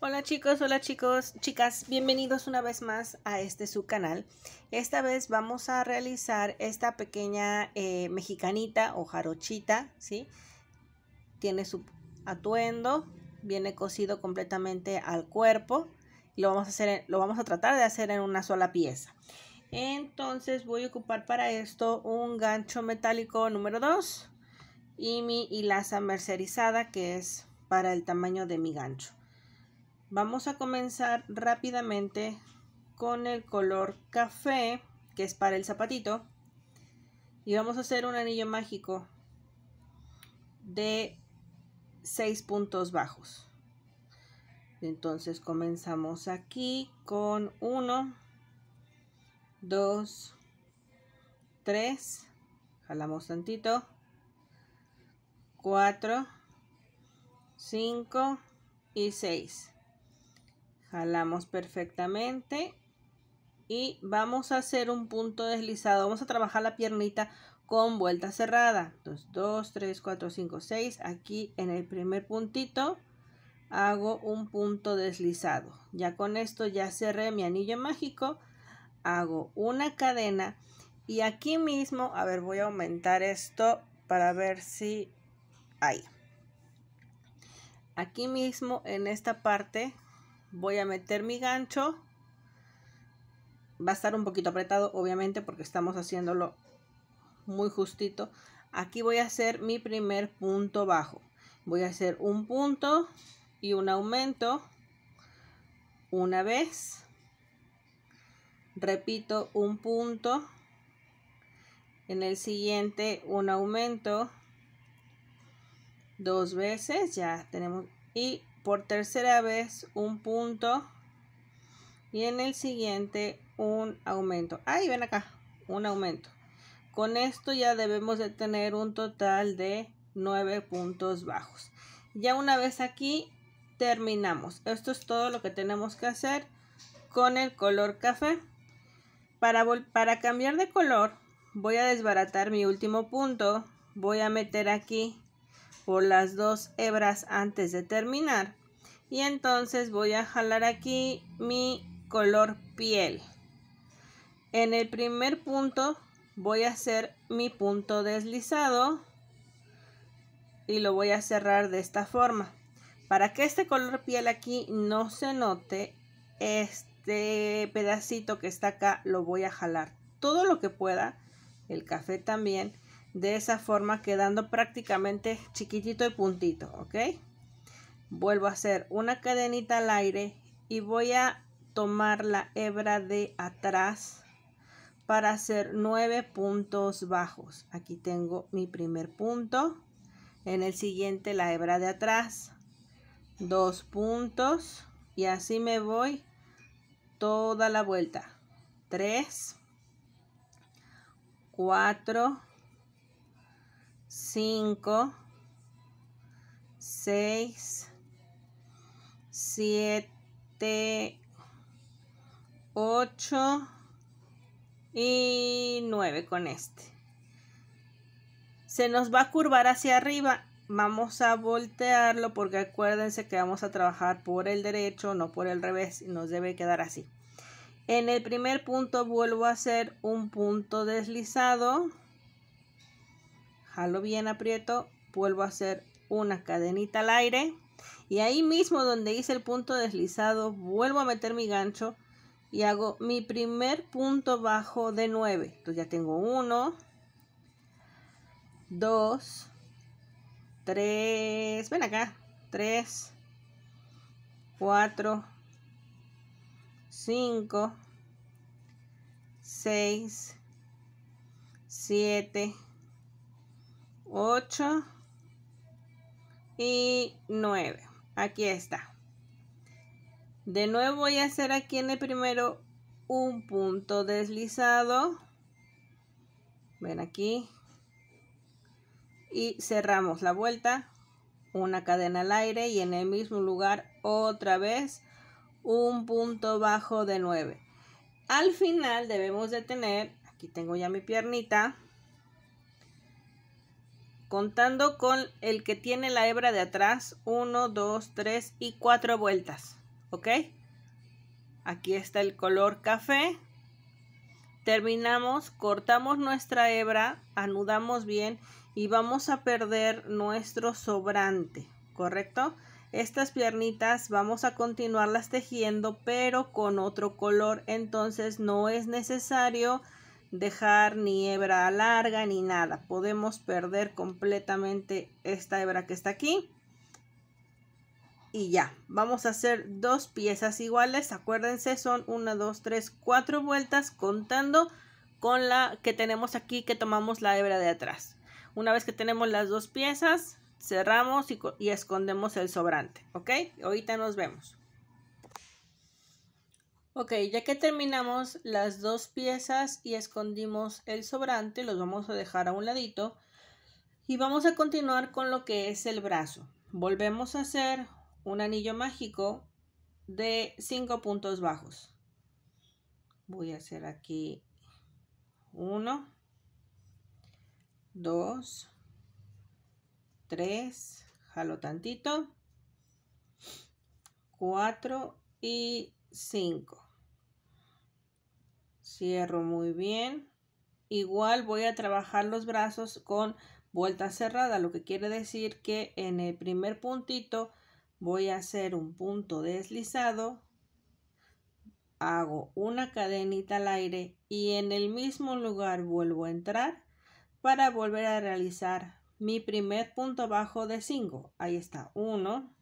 Hola chicos, hola chicos, chicas, bienvenidos una vez más a este su canal. Esta vez vamos a realizar esta pequeña eh, mexicanita o jarochita, ¿sí? Tiene su atuendo, viene cosido completamente al cuerpo y lo vamos a, hacer, lo vamos a tratar de hacer en una sola pieza. Entonces voy a ocupar para esto un gancho metálico número 2 y mi hilaza mercerizada que es para el tamaño de mi gancho. Vamos a comenzar rápidamente con el color café, que es para el zapatito. Y vamos a hacer un anillo mágico de 6 puntos bajos. Entonces comenzamos aquí con 1, 2, 3, jalamos tantito, 4, 5 y 6. Jalamos perfectamente. Y vamos a hacer un punto deslizado. Vamos a trabajar la piernita con vuelta cerrada. 2, 2, 3, 4, 5, 6. Aquí en el primer puntito hago un punto deslizado. Ya con esto ya cerré mi anillo mágico. Hago una cadena y aquí mismo, a ver, voy a aumentar esto para ver si hay. Aquí mismo en esta parte voy a meter mi gancho va a estar un poquito apretado obviamente porque estamos haciéndolo muy justito aquí voy a hacer mi primer punto bajo voy a hacer un punto y un aumento una vez repito un punto en el siguiente un aumento dos veces ya tenemos y por tercera vez un punto y en el siguiente un aumento. Ahí ven acá, un aumento. Con esto ya debemos de tener un total de 9 puntos bajos. Ya una vez aquí terminamos. Esto es todo lo que tenemos que hacer con el color café. Para, para cambiar de color voy a desbaratar mi último punto. Voy a meter aquí por las dos hebras antes de terminar y entonces voy a jalar aquí mi color piel en el primer punto voy a hacer mi punto deslizado y lo voy a cerrar de esta forma para que este color piel aquí no se note este pedacito que está acá lo voy a jalar todo lo que pueda el café también de esa forma quedando prácticamente chiquitito y puntito ok vuelvo a hacer una cadenita al aire y voy a tomar la hebra de atrás para hacer nueve puntos bajos aquí tengo mi primer punto en el siguiente la hebra de atrás dos puntos y así me voy toda la vuelta 3 4 5 6 7, 8 y 9 con este. Se nos va a curvar hacia arriba. Vamos a voltearlo porque acuérdense que vamos a trabajar por el derecho, no por el revés. Nos debe quedar así. En el primer punto vuelvo a hacer un punto deslizado. Jalo bien, aprieto. Vuelvo a hacer una cadenita al aire. Y ahí mismo donde hice el punto deslizado, vuelvo a meter mi gancho y hago mi primer punto bajo de 9. Entonces ya tengo 1, 2, 3, ven acá, 3, 4, 5, 6, 7, 8 y 9. Aquí está. De nuevo voy a hacer aquí en el primero un punto deslizado. Ven aquí. Y cerramos la vuelta. Una cadena al aire y en el mismo lugar otra vez un punto bajo de 9. Al final debemos de tener, aquí tengo ya mi piernita, contando con el que tiene la hebra de atrás, 1, 2, 3 y 4 vueltas, ¿ok? Aquí está el color café. Terminamos, cortamos nuestra hebra, anudamos bien y vamos a perder nuestro sobrante, ¿correcto? Estas piernitas vamos a continuarlas tejiendo pero con otro color, entonces no es necesario dejar ni hebra larga ni nada. Podemos perder completamente esta hebra que está aquí. Y ya, vamos a hacer dos piezas iguales. Acuérdense, son una dos tres cuatro vueltas contando con la que tenemos aquí que tomamos la hebra de atrás. Una vez que tenemos las dos piezas, cerramos y, y escondemos el sobrante. ¿Ok? Ahorita nos vemos. Ok, ya que terminamos las dos piezas y escondimos el sobrante, los vamos a dejar a un ladito. Y vamos a continuar con lo que es el brazo. Volvemos a hacer un anillo mágico de 5 puntos bajos. Voy a hacer aquí 1, 2, 3, jalo tantito, 4 y 5 cierro muy bien. Igual voy a trabajar los brazos con vuelta cerrada, lo que quiere decir que en el primer puntito voy a hacer un punto deslizado, hago una cadenita al aire y en el mismo lugar vuelvo a entrar para volver a realizar mi primer punto bajo de 5. Ahí está, 1,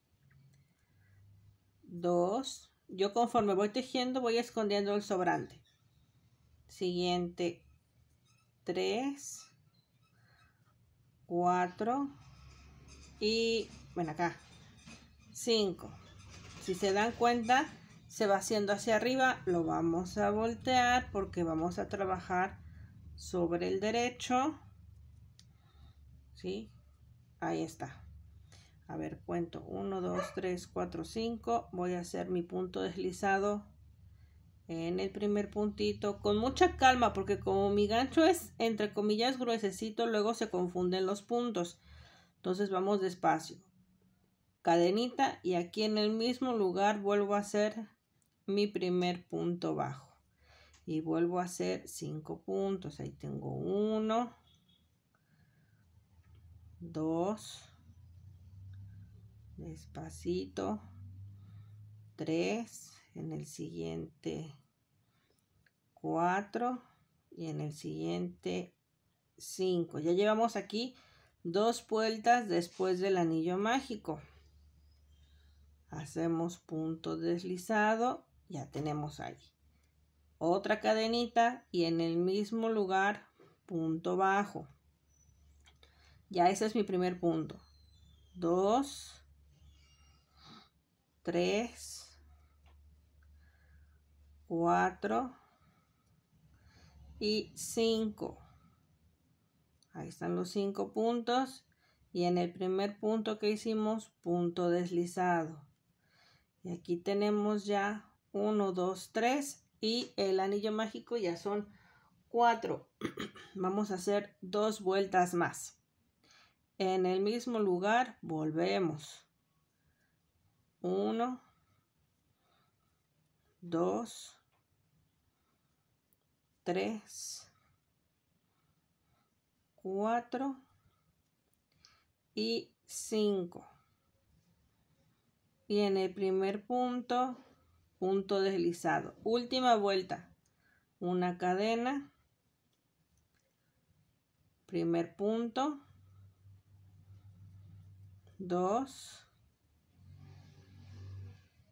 2, yo conforme voy tejiendo voy escondiendo el sobrante siguiente 3 4 y bueno, acá 5 si se dan cuenta se va haciendo hacia arriba lo vamos a voltear porque vamos a trabajar sobre el derecho ¿sí? ahí está a ver cuento 1 2 3 4 5 voy a hacer mi punto deslizado en el primer puntito con mucha calma porque como mi gancho es entre comillas gruesecito luego se confunden los puntos entonces vamos despacio cadenita y aquí en el mismo lugar vuelvo a hacer mi primer punto bajo y vuelvo a hacer cinco puntos ahí tengo uno 2 despacito tres en el siguiente 4 y en el siguiente 5. Ya llevamos aquí dos vueltas después del anillo mágico. Hacemos punto deslizado, ya tenemos ahí. Otra cadenita y en el mismo lugar punto bajo. Ya ese es mi primer punto. 2, 3, 4 y 5. Ahí están los 5 puntos. Y en el primer punto que hicimos, punto deslizado. Y aquí tenemos ya 1, 2, 3 y el anillo mágico ya son 4. Vamos a hacer dos vueltas más. En el mismo lugar volvemos. 1, 2, 3, 4 y 5. Y en el primer punto, punto deslizado. Última vuelta. Una cadena. Primer punto. 2,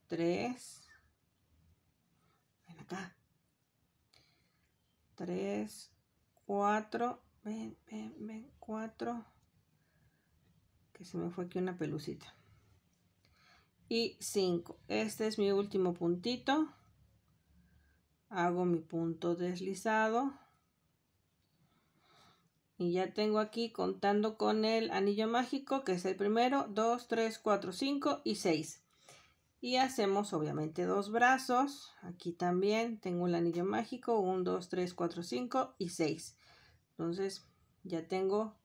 3, ven acá, 3, 4, ven, ven, ven, 4, que se me fue aquí una pelucita. Y 5. Este es mi último puntito. Hago mi punto deslizado. Y ya tengo aquí contando con el anillo mágico, que es el primero, 2, 3, 4, 5 y 6 y hacemos obviamente dos brazos. Aquí también tengo el anillo mágico, 1, 2, 3, 4, 5 y 6. Entonces ya tengo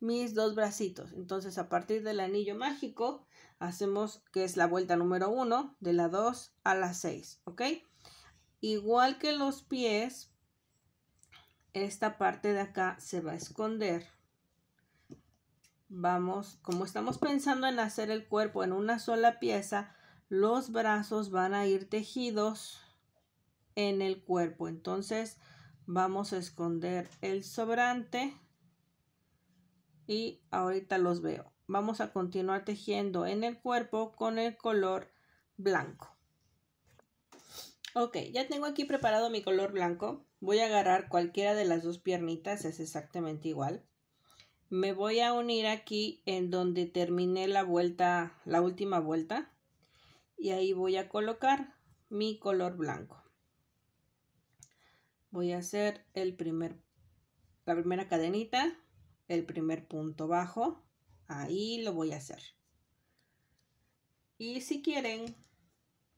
mis dos bracitos. Entonces a partir del anillo mágico hacemos que es la vuelta número 1 de la 2 a la 6, ¿ok? Igual que los pies, esta parte de acá se va a esconder. Vamos, como estamos pensando en hacer el cuerpo en una sola pieza, los brazos van a ir tejidos en el cuerpo. Entonces vamos a esconder el sobrante y ahorita los veo. Vamos a continuar tejiendo en el cuerpo con el color blanco. Ok, ya tengo aquí preparado mi color blanco. Voy a agarrar cualquiera de las dos piernitas, es exactamente igual. Me voy a unir aquí en donde terminé la vuelta, la última vuelta y ahí voy a colocar mi color blanco. Voy a hacer el primer, la primera cadenita, el primer punto bajo, ahí lo voy a hacer. Y si quieren,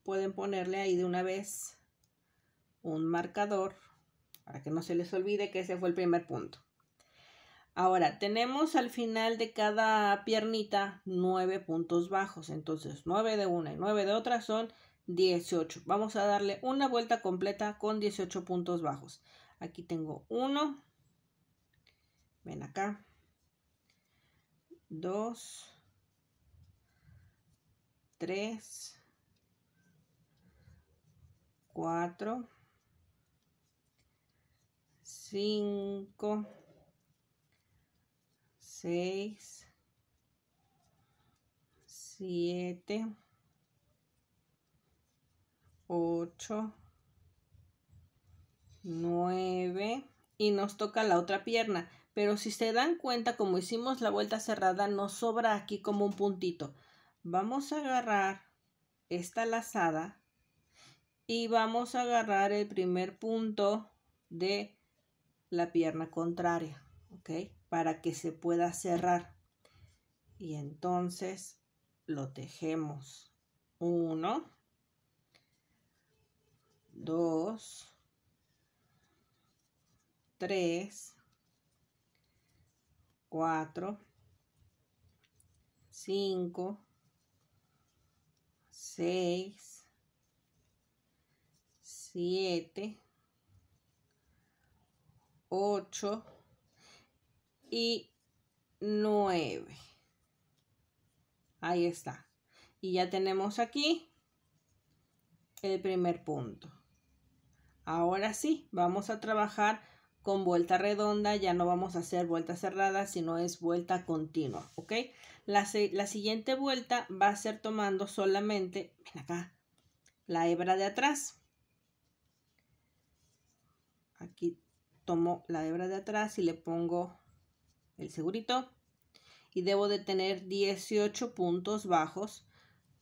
pueden ponerle ahí de una vez un marcador para que no se les olvide que ese fue el primer punto. Ahora, tenemos al final de cada piernita nueve puntos bajos. Entonces, nueve de una y nueve de otra son 18. Vamos a darle una vuelta completa con 18 puntos bajos. Aquí tengo uno. Ven acá. Dos. Tres. Cuatro. Cinco. 6, 7, 8, 9 y nos toca la otra pierna. Pero si se dan cuenta, como hicimos la vuelta cerrada, nos sobra aquí como un puntito. Vamos a agarrar esta lazada y vamos a agarrar el primer punto de la pierna contraria, ¿ok? para que se pueda cerrar. Y entonces lo tejemos. 1 2 3 4 5 6 7 8 y 9. Ahí está. Y ya tenemos aquí el primer punto. Ahora sí, vamos a trabajar con vuelta redonda, ya no vamos a hacer vuelta cerrada, sino es vuelta continua, ¿ok? La, la siguiente vuelta va a ser tomando solamente, ven acá, la hebra de atrás. Aquí tomo la hebra de atrás y le pongo el segurito. Y debo de tener 18 puntos bajos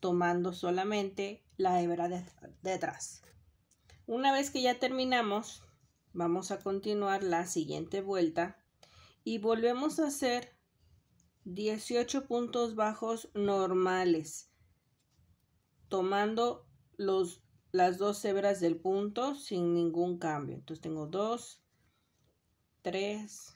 tomando solamente la hebra de, atrás. Una vez que ya terminamos, vamos a continuar la siguiente vuelta y volvemos a hacer 18 puntos bajos normales tomando los, las dos hebras del punto sin ningún cambio. Entonces tengo 2, 3,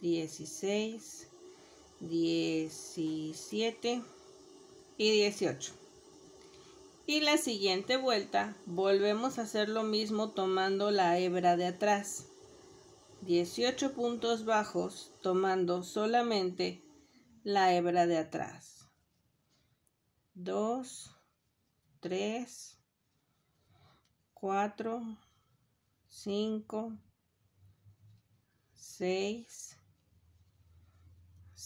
16, 17 y 18. Y la siguiente vuelta volvemos a hacer lo mismo tomando la hebra de atrás. 18 puntos bajos tomando solamente la hebra de atrás. 2, 3, 4, 5, 6,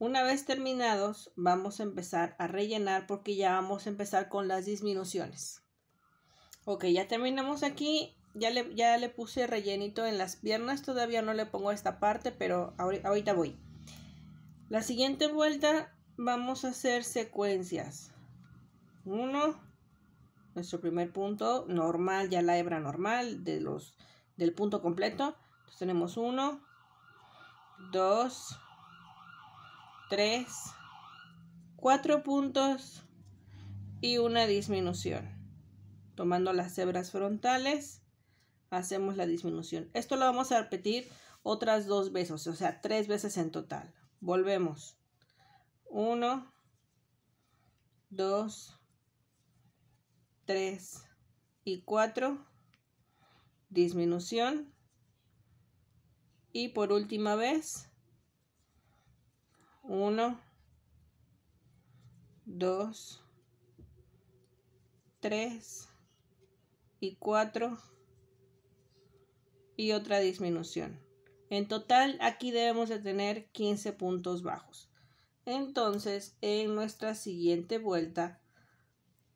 Una vez terminados, vamos a empezar a rellenar porque ya vamos a empezar con las disminuciones. Ok, ya terminamos aquí. Ya le, ya le puse rellenito en las piernas. Todavía no le pongo esta parte, pero ahorita voy. La siguiente vuelta vamos a hacer secuencias. Uno. Nuestro primer punto normal, ya la hebra normal de los, del punto completo. Entonces tenemos uno, dos. 3, 4 puntos y una disminución. Tomando las hebras frontales, hacemos la disminución. Esto lo vamos a repetir otras dos veces, o sea, tres veces en total. Volvemos. 1, 2, 3 y 4. Disminución. Y por última vez, 1, 2, 3 y 4 y otra disminución. En total aquí debemos de tener 15 puntos bajos. Entonces en nuestra siguiente vuelta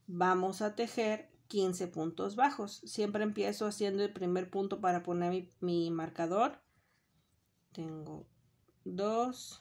vamos a tejer 15 puntos bajos. Siempre empiezo haciendo el primer punto para poner mi, mi marcador. Tengo 2,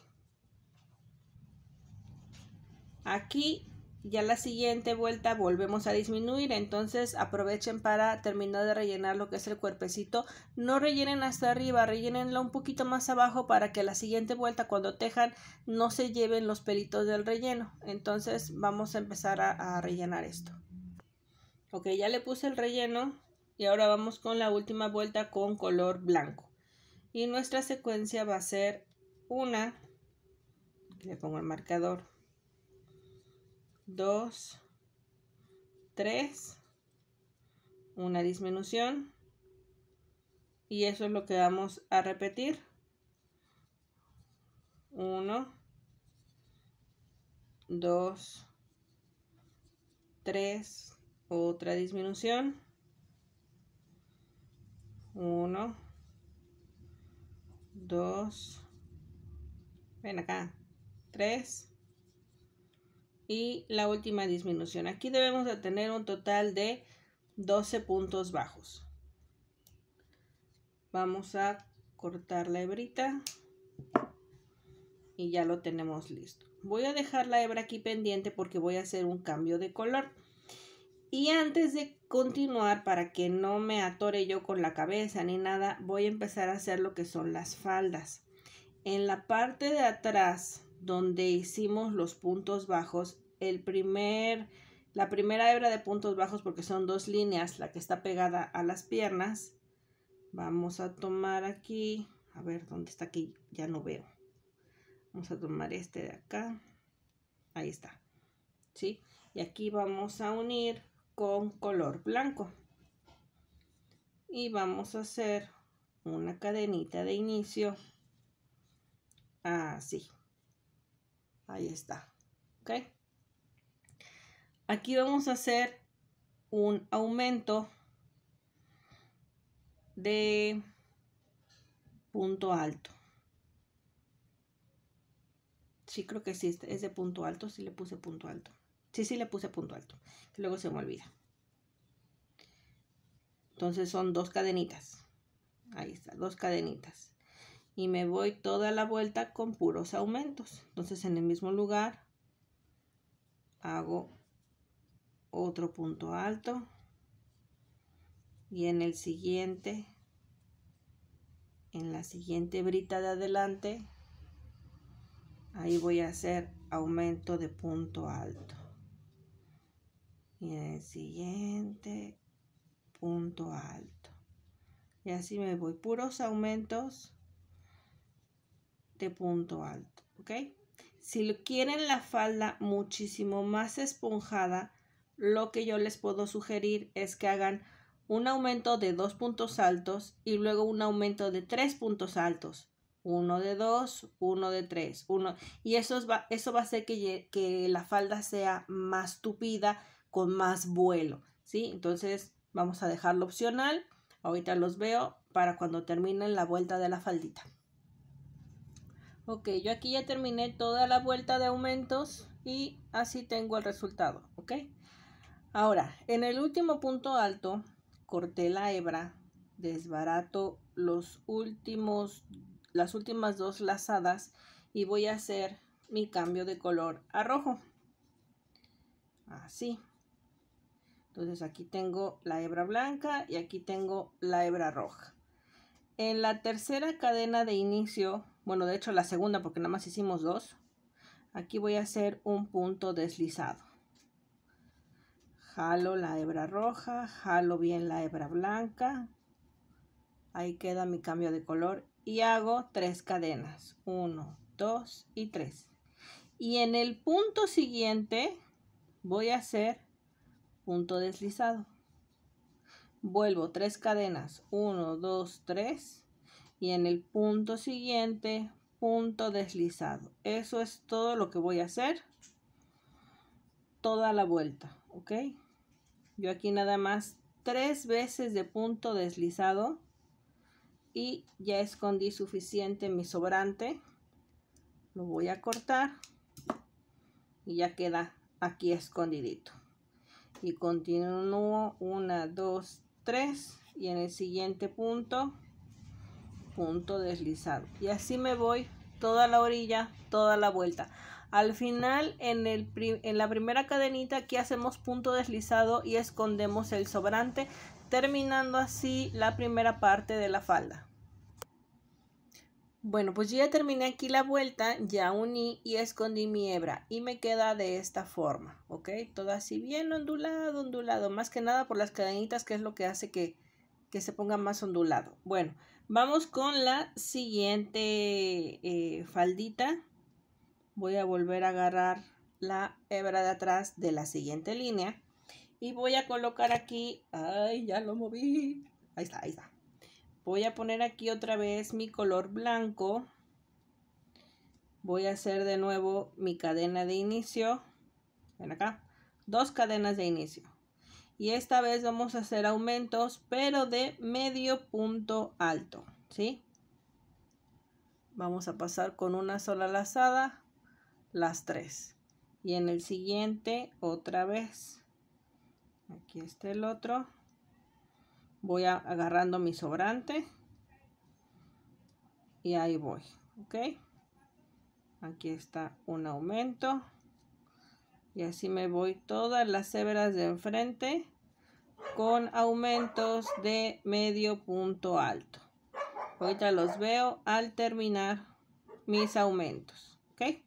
aquí ya la siguiente vuelta volvemos a disminuir entonces aprovechen para terminar de rellenar lo que es el cuerpecito no rellenen hasta arriba rellenenlo un poquito más abajo para que la siguiente vuelta cuando tejan no se lleven los pelitos del relleno entonces vamos a empezar a, a rellenar esto ok ya le puse el relleno y ahora vamos con la última vuelta con color blanco y nuestra secuencia va a ser una le pongo el marcador 2, 3, una disminución y eso es lo que vamos a repetir. 1, 2, 3, otra disminución. 1, 2, ven acá, 3, y la última disminución. Aquí debemos de tener un total de 12 puntos bajos. Vamos a cortar la hebrita y ya lo tenemos listo. Voy a dejar la hebra aquí pendiente porque voy a hacer un cambio de color. Y antes de continuar, para que no me atore yo con la cabeza ni nada, voy a empezar a hacer lo que son las faldas. En la parte de atrás, donde hicimos los puntos bajos, el primer, la primera hebra de puntos bajos porque son dos líneas, la que está pegada a las piernas. Vamos a tomar aquí, a ver, ¿dónde está aquí? Ya no veo. Vamos a tomar este de acá. Ahí está. ¿Sí? Y aquí vamos a unir con color blanco. Y vamos a hacer una cadenita de inicio. Así. Ahí está. ¿Ok? Aquí vamos a hacer un aumento de punto alto. Sí, creo que sí, este es de punto alto, sí le puse punto alto. Sí, sí le puse punto alto, luego se me olvida. Entonces son dos cadenitas. Ahí está, dos cadenitas. Y me voy toda la vuelta con puros aumentos. Entonces en el mismo lugar hago otro punto alto y en el siguiente en la siguiente brita de adelante ahí voy a hacer aumento de punto alto y en el siguiente punto alto y así me voy puros aumentos de punto alto ok si quieren la falda muchísimo más esponjada lo que yo les puedo sugerir es que hagan un aumento de dos puntos altos y luego un aumento de tres puntos altos. Uno de dos, uno de tres, uno. Y eso va, eso va a hacer que, que la falda sea más tupida, con más vuelo. ¿sí? Entonces vamos a dejarlo opcional. Ahorita los veo para cuando terminen la vuelta de la faldita. Ok, yo aquí ya terminé toda la vuelta de aumentos y así tengo el resultado. Ok. Ahora, en el último punto alto, corté la hebra, desbarato los últimos, las últimas dos lazadas y voy a hacer mi cambio de color a rojo. Así. Entonces aquí tengo la hebra blanca y aquí tengo la hebra roja. En la tercera cadena de inicio, bueno de hecho la segunda porque nada más hicimos dos, aquí voy a hacer un punto deslizado jalo la hebra roja, jalo bien la hebra blanca, ahí queda mi cambio de color y hago tres cadenas, Uno, dos y tres. Y en el punto siguiente voy a hacer punto deslizado. Vuelvo tres cadenas, uno, dos, tres y en el punto siguiente punto deslizado. Eso es todo lo que voy a hacer toda la vuelta ok yo aquí nada más tres veces de punto deslizado y ya escondí suficiente mi sobrante lo voy a cortar y ya queda aquí escondidito y continúo una dos tres y en el siguiente punto punto deslizado y así me voy toda la orilla toda la vuelta al final, en, la primera cadenita, aquí hacemos punto deslizado y escondemos el sobrante, terminando así la primera parte de la falda. Bueno, pues ya terminé aquí la vuelta, ya uní y escondí mi hebra y me queda de esta forma, ¿ok? Todo así bien ondulado, ondulado, más que nada por las cadenitas que es lo que hace que, se ponga más ondulado. Bueno, vamos con la siguiente eh, faldita voy a volver a agarrar la hebra de atrás de la siguiente línea y voy a colocar aquí, ay, ya lo moví, ahí está, ahí está. Voy a poner aquí otra vez mi color blanco. Voy a hacer de nuevo mi cadena de inicio. Ven acá. Dos cadenas de inicio. Y esta vez vamos a hacer aumentos, pero de medio punto alto. ¿Sí? Vamos a pasar con una sola lazada las tres y en el siguiente otra vez aquí está el otro voy agarrando mi sobrante y ahí voy ok aquí está un aumento y así me voy todas las hebras de enfrente con aumentos de medio punto alto ahorita los veo al terminar mis aumentos ok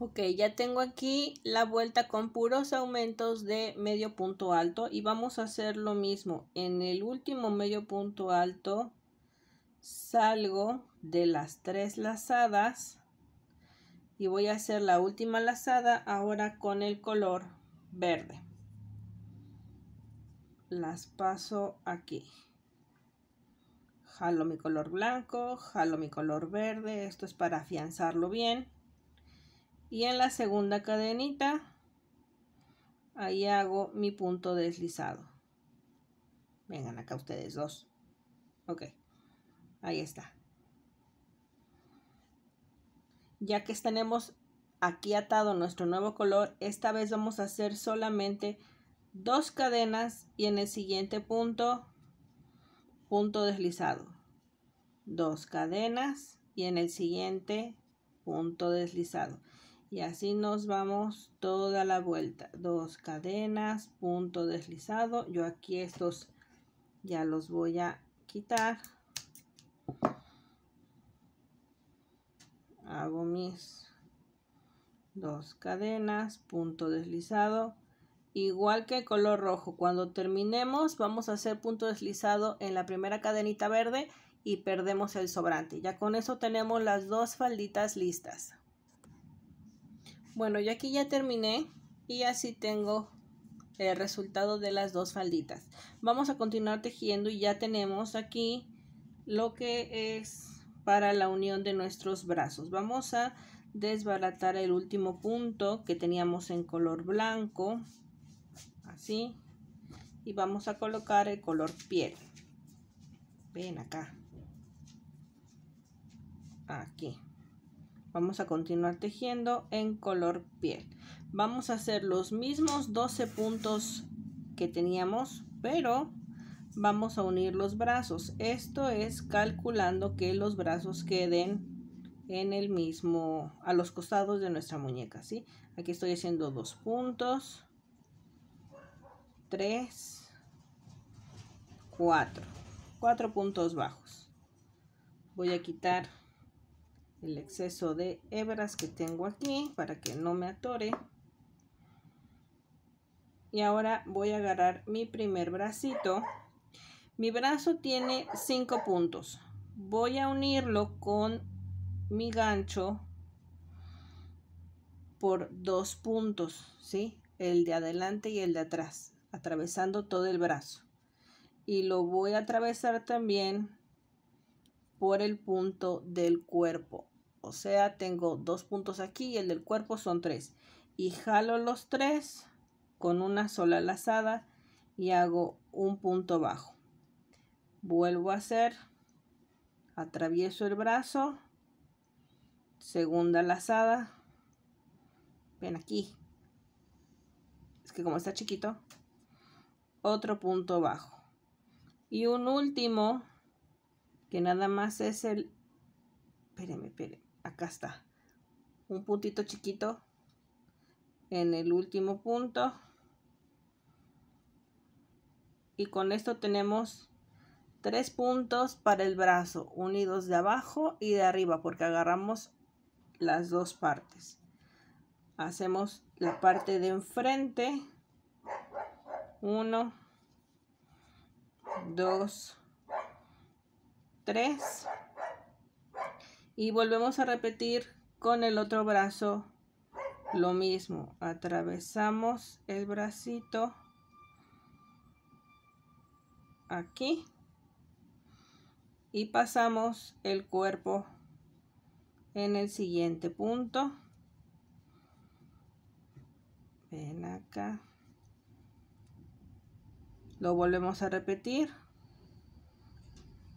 Ok, ya tengo aquí la vuelta con puros aumentos de medio punto alto y vamos a hacer lo mismo. En el último medio punto alto salgo de las tres lazadas y voy a hacer la última lazada ahora con el color verde. Las paso aquí. Jalo mi color blanco, jalo mi color verde, esto es para afianzarlo bien y en la segunda cadenita ahí hago mi punto deslizado vengan acá ustedes dos ok ahí está ya que tenemos aquí atado nuestro nuevo color esta vez vamos a hacer solamente dos cadenas y en el siguiente punto punto deslizado dos cadenas y en el siguiente punto deslizado y así nos vamos toda la vuelta dos cadenas punto deslizado yo aquí estos ya los voy a quitar hago mis dos cadenas punto deslizado igual que el color rojo cuando terminemos vamos a hacer punto deslizado en la primera cadenita verde y perdemos el sobrante ya con eso tenemos las dos falditas listas bueno, y aquí ya terminé y así tengo el resultado de las dos falditas. Vamos a continuar tejiendo y ya tenemos aquí lo que es para la unión de nuestros brazos. Vamos a desbaratar el último punto que teníamos en color blanco, así, y vamos a colocar el color piel. Ven acá. Aquí vamos a continuar tejiendo en color piel vamos a hacer los mismos 12 puntos que teníamos pero vamos a unir los brazos esto es calculando que los brazos queden en el mismo a los costados de nuestra muñeca ¿sí? aquí estoy haciendo dos puntos 3 4 4 puntos bajos voy a quitar el exceso de hebras que tengo aquí para que no me atore y ahora voy a agarrar mi primer bracito mi brazo tiene cinco puntos voy a unirlo con mi gancho por dos puntos ¿sí? el de adelante y el de atrás atravesando todo el brazo y lo voy a atravesar también por el punto del cuerpo. O sea, tengo dos puntos aquí y el del cuerpo son tres. Y jalo los tres con una sola lazada y hago un punto bajo. Vuelvo a hacer, atravieso el brazo, segunda lazada. Ven aquí. Es que como está chiquito, otro punto bajo. Y un último que nada más es el, espérenme, espérenme, acá está, un puntito chiquito en el último punto. Y con esto tenemos tres puntos para el brazo, unidos de abajo y de arriba, porque agarramos las dos partes. Hacemos la parte de enfrente. Uno, dos, 3 y volvemos a repetir con el otro brazo lo mismo atravesamos el bracito aquí y pasamos el cuerpo en el siguiente punto ven acá lo volvemos a repetir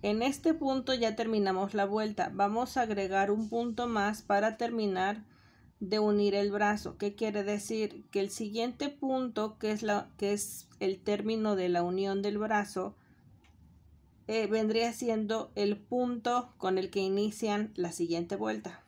en este punto ya terminamos la vuelta. Vamos a agregar un punto más para terminar de unir el brazo. ¿Qué quiere decir? Que el siguiente punto, que es, la, que es el término de la unión del brazo, eh, vendría siendo el punto con el que inician la siguiente vuelta.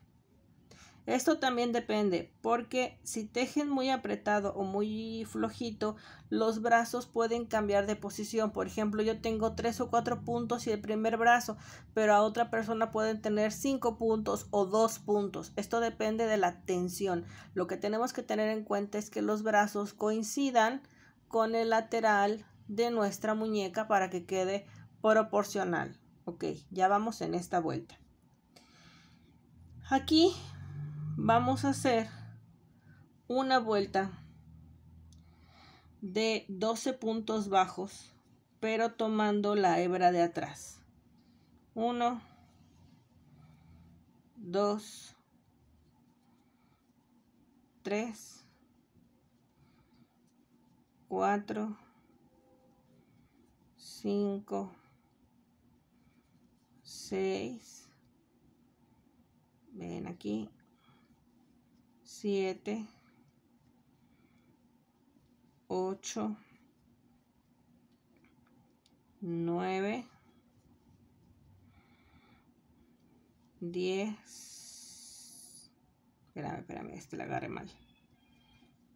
Esto también depende, porque si tejen muy apretado o muy flojito, los brazos pueden cambiar de posición. Por ejemplo, yo tengo tres o cuatro puntos y el primer brazo, pero a otra persona pueden tener cinco puntos o dos puntos. Esto depende de la tensión. Lo que tenemos que tener en cuenta es que los brazos coincidan con el lateral de nuestra muñeca para que quede proporcional. Ok, ya vamos en esta vuelta. Aquí vamos a hacer una vuelta de 12 puntos bajos pero tomando la hebra de atrás 1 2 3 4 5 6 ven aquí 7, 8, 9, 10, espérame, espérame, este la agarré mal,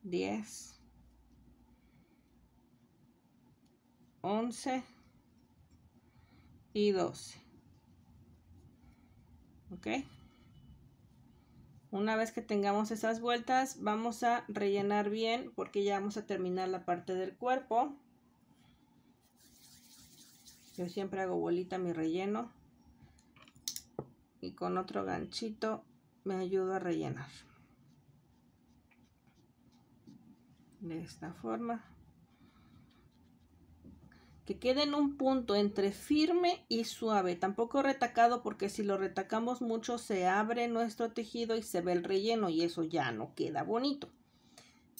10, 11 y 12. ¿Ok? una vez que tengamos esas vueltas vamos a rellenar bien porque ya vamos a terminar la parte del cuerpo yo siempre hago bolita mi relleno y con otro ganchito me ayudo a rellenar de esta forma que quede en un punto entre firme y suave, tampoco retacado porque si lo retacamos mucho se abre nuestro tejido y se ve el relleno y eso ya no queda bonito.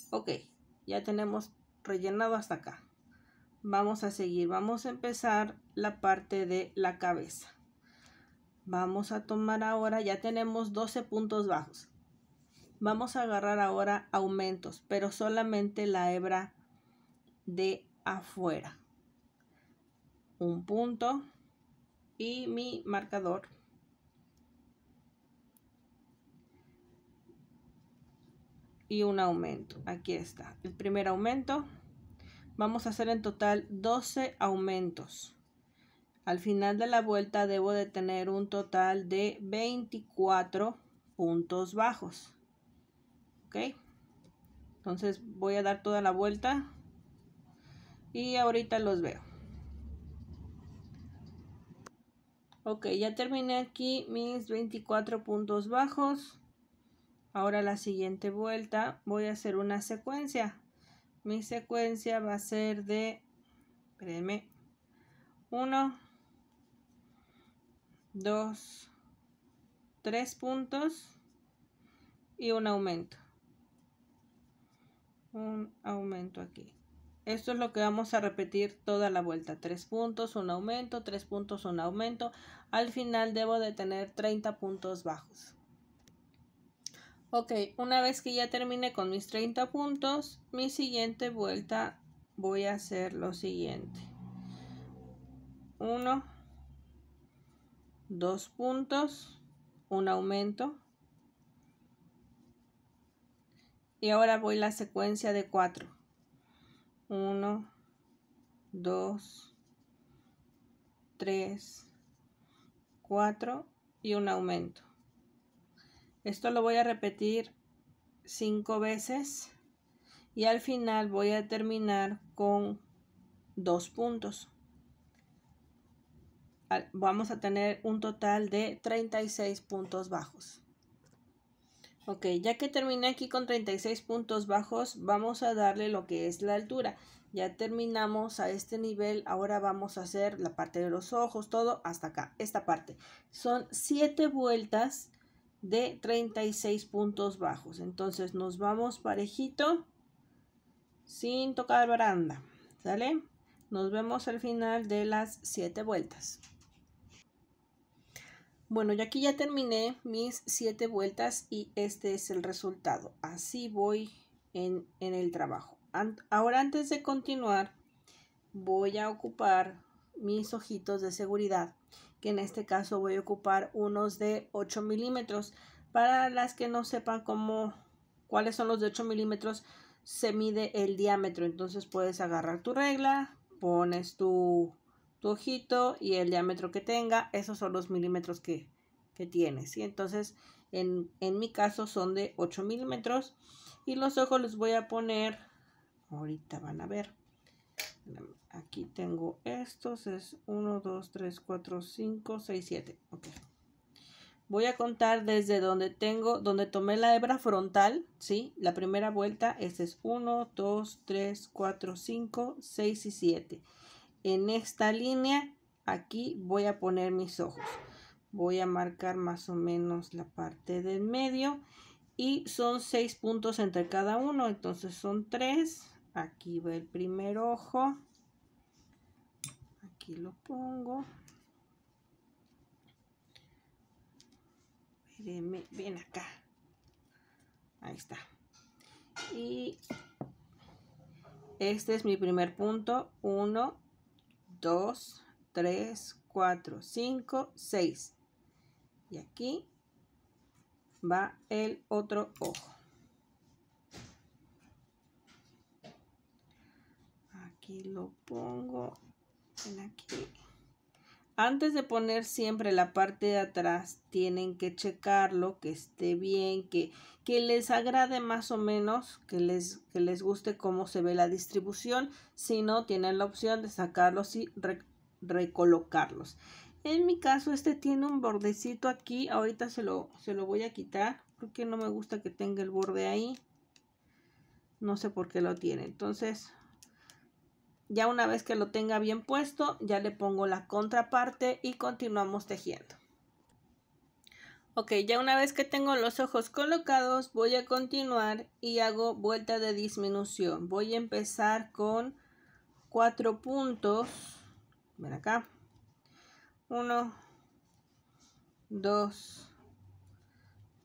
Ok, ya tenemos rellenado hasta acá. Vamos a seguir, vamos a empezar la parte de la cabeza. Vamos a tomar ahora, ya tenemos 12 puntos bajos. Vamos a agarrar ahora aumentos, pero solamente la hebra de afuera un punto y mi marcador. Y un aumento. Aquí está. El primer aumento. Vamos a hacer en total 12 aumentos. Al final de la vuelta debo de tener un total de 24 puntos bajos. ¿Ok? Entonces voy a dar toda la vuelta. Y ahorita los veo. Ok, ya terminé aquí mis 24 puntos bajos. Ahora la siguiente vuelta voy a hacer una secuencia. Mi secuencia va a ser de, espérenme, 1, 2, 3 puntos y un aumento. Un aumento aquí. Esto es lo que vamos a repetir toda la vuelta. 3 puntos, un aumento, 3 puntos, un aumento. Al final debo de tener 30 puntos bajos. Ok, una vez que ya termine con mis 30 puntos, mi siguiente vuelta voy a hacer lo siguiente. 1, 2 puntos, un aumento. Y ahora voy la secuencia de 4. 1, 2, 3, 4 y un aumento. Esto lo voy a repetir 5 veces y al final voy a terminar con dos puntos. Vamos a tener un total de 36 puntos bajos. Ok, ya que terminé aquí con 36 puntos bajos, vamos a darle lo que es la altura. Ya terminamos a este nivel, ahora vamos a hacer la parte de los ojos, todo hasta acá, esta parte. Son 7 vueltas de 36 puntos bajos. Entonces nos vamos parejito sin tocar baranda, ¿sale? Nos vemos al final de las 7 vueltas. Bueno, ya aquí ya terminé mis siete vueltas y este es el resultado. Así voy en, el trabajo. Ahora antes de continuar voy a ocupar mis ojitos de seguridad, que en este caso voy a ocupar unos de 8 milímetros. Para las que no sepan cómo, cuáles son los de 8 milímetros, se mide el diámetro. Entonces puedes agarrar tu regla, pones tu tu ojito y el diámetro que tenga, esos son los milímetros que, que tienes. ¿sí? Entonces, en, mi caso son de 8 milímetros y los ojos les voy a poner, ahorita van a ver. Aquí tengo estos, es 1, 2, 3, 4, 5, 6, 7. Ok. Voy a contar desde donde tengo, donde tomé la hebra frontal, ¿sí? La primera vuelta, este es 1, 2, 3, 4, 5, 6 y 7 en esta línea aquí voy a poner mis ojos voy a marcar más o menos la parte del medio y son seis puntos entre cada uno entonces son tres aquí va el primer ojo aquí lo pongo bien ven acá ahí está y este es mi primer punto uno 2, 3, 4, 5, 6. Y aquí va el otro ojo. Aquí lo pongo en aquí. Antes de poner siempre la parte de atrás, tienen que checarlo, que esté bien, que, que les agrade más o menos, que les, que les guste cómo se ve la distribución. Si no, tienen la opción de sacarlos y recolocarlos. En mi caso, este tiene un bordecito aquí. Ahorita se lo, se lo voy a quitar porque no me gusta que tenga el borde ahí. No sé por qué lo tiene. Entonces, ya una vez que lo tenga bien puesto, ya le pongo la contraparte y continuamos tejiendo. Ok, ya una vez que tengo los ojos colocados, voy a continuar y hago vuelta de disminución. Voy a empezar con cuatro puntos. Ven acá. Uno, dos,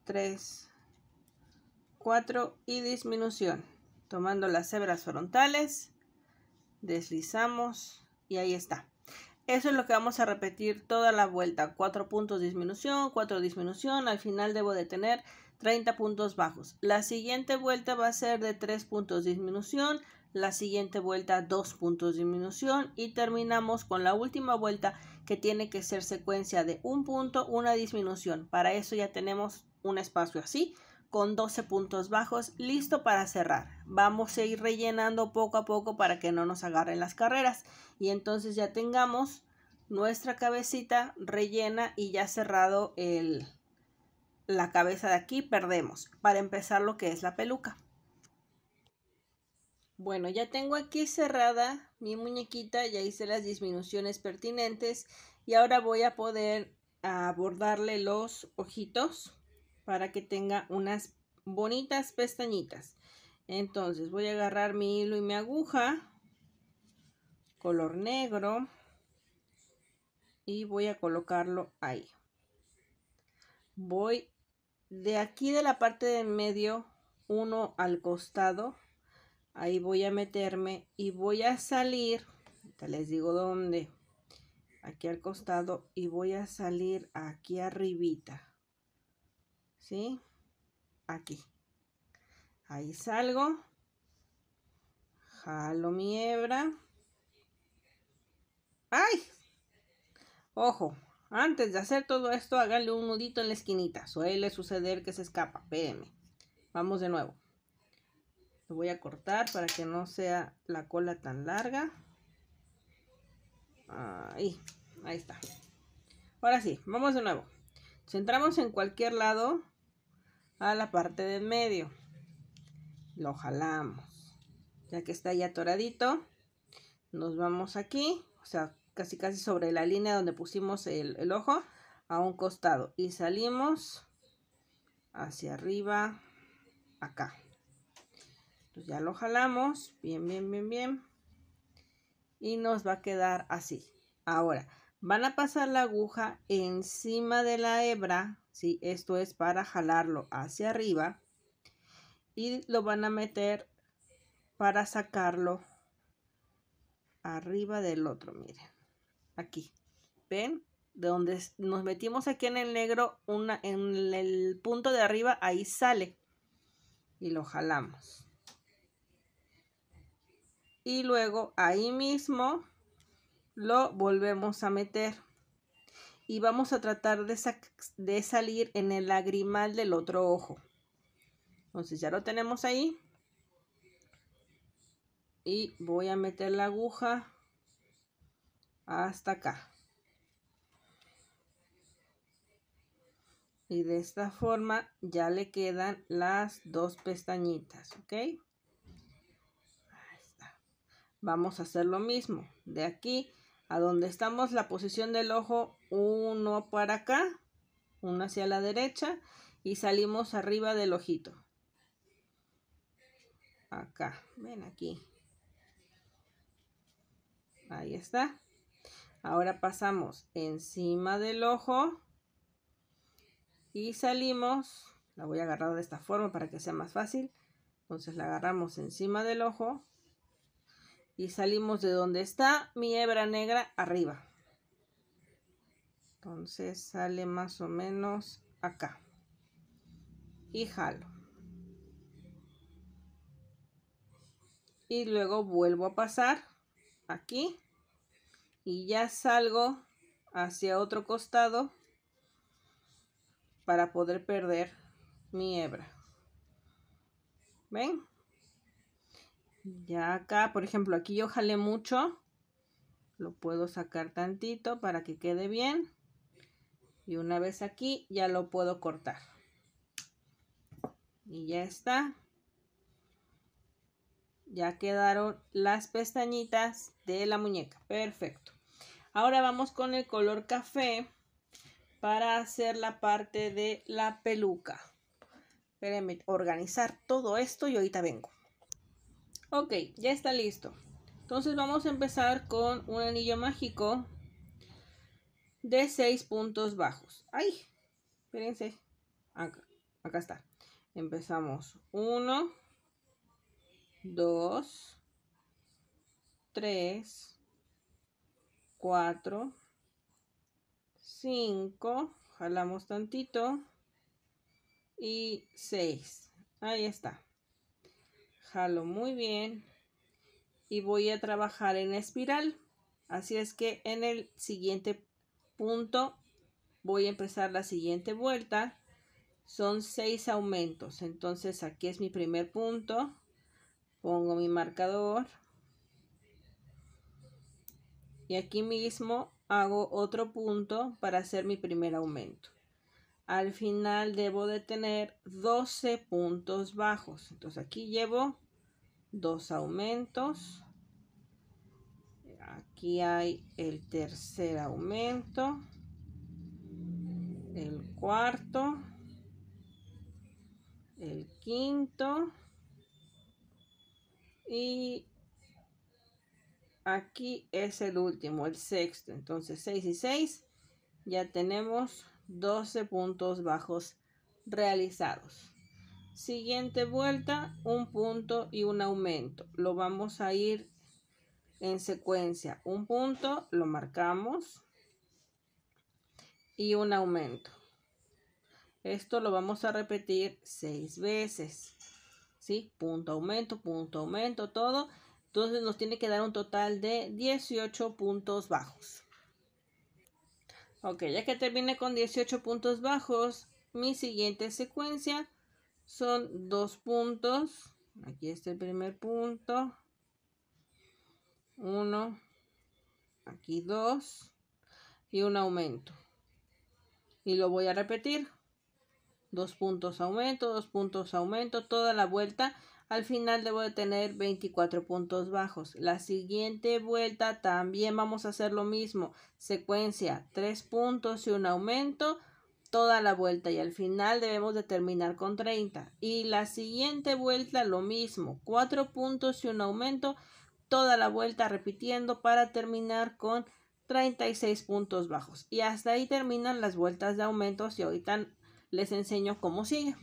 tres, cuatro y disminución. Tomando las hebras frontales deslizamos y ahí está. Eso es lo que vamos a repetir toda la vuelta. cuatro puntos disminución, 4 disminución. Al final debo de tener 30 puntos bajos. La siguiente vuelta va a ser de tres puntos disminución. La siguiente vuelta dos puntos disminución. Y terminamos con la última vuelta que tiene que ser secuencia de un punto, una disminución. Para eso ya tenemos un espacio así con 12 puntos bajos, listo para cerrar. Vamos a ir rellenando poco a poco para que no nos agarren las carreras. Y entonces ya tengamos nuestra cabecita rellena y ya cerrado el, la cabeza de aquí, perdemos. Para empezar lo que es la peluca. Bueno, ya tengo aquí cerrada mi muñequita, ya hice las disminuciones pertinentes y ahora voy a poder abordarle los ojitos para que tenga unas bonitas pestañitas. Entonces voy a agarrar mi hilo y mi aguja color negro y voy a colocarlo ahí. Voy de aquí de la parte de en medio, uno al costado, ahí voy a meterme y voy a salir, les digo dónde, aquí al costado y voy a salir aquí arribita. ¿sí? Aquí. Ahí salgo. Jalo mi hebra. ¡Ay! Ojo, antes de hacer todo esto, háganle un nudito en la esquinita. Suele suceder que se escapa. Pm. Vamos de nuevo. Lo voy a cortar para que no sea la cola tan larga. Ahí, ahí está. Ahora sí, vamos de nuevo. Centramos en cualquier lado a la parte del medio. Lo jalamos. Ya que está ya atoradito, nos vamos aquí, o sea, casi casi sobre la línea donde pusimos el, ojo, a un costado. Y salimos hacia arriba, acá. ya lo jalamos, bien, bien, bien, bien. Y nos va a quedar así. Ahora, Van a pasar la aguja encima de la hebra, ¿sí? esto es para jalarlo hacia arriba y lo van a meter para sacarlo arriba del otro, miren, aquí, ¿ven? De donde nos metimos aquí en el negro, una, en el punto de arriba, ahí sale y lo jalamos. Y luego ahí mismo lo volvemos a meter y vamos a tratar de, de salir en el lagrimal del otro ojo. Entonces ya lo tenemos ahí. Y voy a meter la aguja hasta acá. Y de esta forma ya le quedan las dos pestañitas, ¿ok? Vamos a hacer lo mismo. De aquí a donde estamos la posición del ojo, uno para acá, uno hacia la derecha y salimos arriba del ojito. Acá, ven aquí. Ahí está. Ahora pasamos encima del ojo y salimos. La voy a agarrar de esta forma para que sea más fácil. Entonces la agarramos encima del ojo y salimos de donde está mi hebra negra arriba. Entonces sale más o menos acá. Y jalo. Y luego vuelvo a pasar aquí. Y ya salgo hacia otro costado para poder perder mi hebra. ¿Ven? Ya acá, por ejemplo, aquí yo jalé mucho. Lo puedo sacar tantito para que quede bien. Y una vez aquí ya lo puedo cortar. Y ya está. Ya quedaron las pestañitas de la muñeca. Perfecto. Ahora vamos con el color café para hacer la parte de la peluca. Espérenme, organizar todo esto y ahorita vengo. Ok, ya está listo. Entonces vamos a empezar con un anillo mágico de 6 puntos bajos. ¡Ay! Espérense. Acá, acá está. Empezamos. 1, 2, 3, 4, 5. Jalamos tantito. Y 6. Ahí está jalo muy bien y voy a trabajar en espiral así es que en el siguiente punto voy a empezar la siguiente vuelta son seis aumentos entonces aquí es mi primer punto pongo mi marcador y aquí mismo hago otro punto para hacer mi primer aumento al final debo de tener 12 puntos bajos entonces aquí llevo dos aumentos. Aquí hay el tercer aumento, el cuarto, el quinto y aquí es el último, el sexto. Entonces 6 y 6 ya tenemos 12 puntos bajos realizados. Siguiente vuelta, un punto y un aumento. Lo vamos a ir en secuencia. Un punto, lo marcamos y un aumento. Esto lo vamos a repetir seis veces. ¿Sí? Punto, aumento, punto, aumento, todo. Entonces nos tiene que dar un total de 18 puntos bajos. Ok, ya que termine con 18 puntos bajos, mi siguiente secuencia son dos puntos. Aquí está el primer punto. Uno. Aquí dos. Y un aumento. Y lo voy a repetir. Dos puntos aumento, dos puntos aumento, toda la vuelta. Al final debo de tener 24 puntos bajos. La siguiente vuelta también vamos a hacer lo mismo. Secuencia, tres puntos y un aumento toda la vuelta y al final debemos de terminar con 30. Y la siguiente vuelta lo mismo, 4 puntos y un aumento, toda la vuelta repitiendo para terminar con 36 puntos bajos. Y hasta ahí terminan las vueltas de aumentos y ahorita les enseño cómo sigue.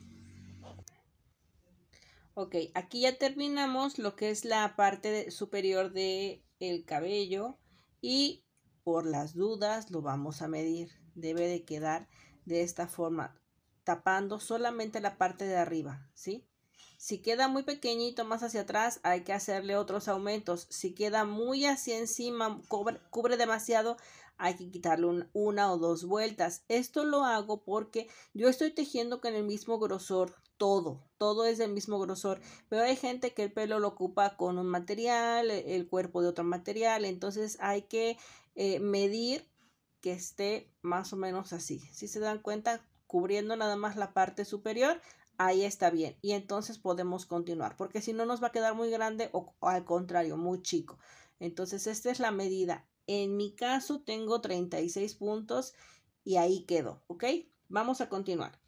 Ok, aquí ya terminamos lo que es la parte superior del el cabello y por las dudas lo vamos a medir. Debe de quedar de esta forma, tapando solamente la parte de arriba, ¿sí? Si queda muy pequeñito más hacia atrás, hay que hacerle otros aumentos. Si queda muy hacia encima, cubre, demasiado, hay que quitarle una o dos vueltas. Esto lo hago porque yo estoy tejiendo con el mismo grosor todo, todo es del mismo grosor, pero hay gente que el pelo lo ocupa con un material, el cuerpo de otro material, entonces hay que eh, medir que esté más o menos así. Si se dan cuenta, cubriendo nada más la parte superior, ahí está bien. Y entonces podemos continuar, porque si no nos va a quedar muy grande o, al contrario, muy chico. Entonces, esta es la medida. En mi caso, tengo 36 puntos y ahí quedó, ¿ok? Vamos a continuar.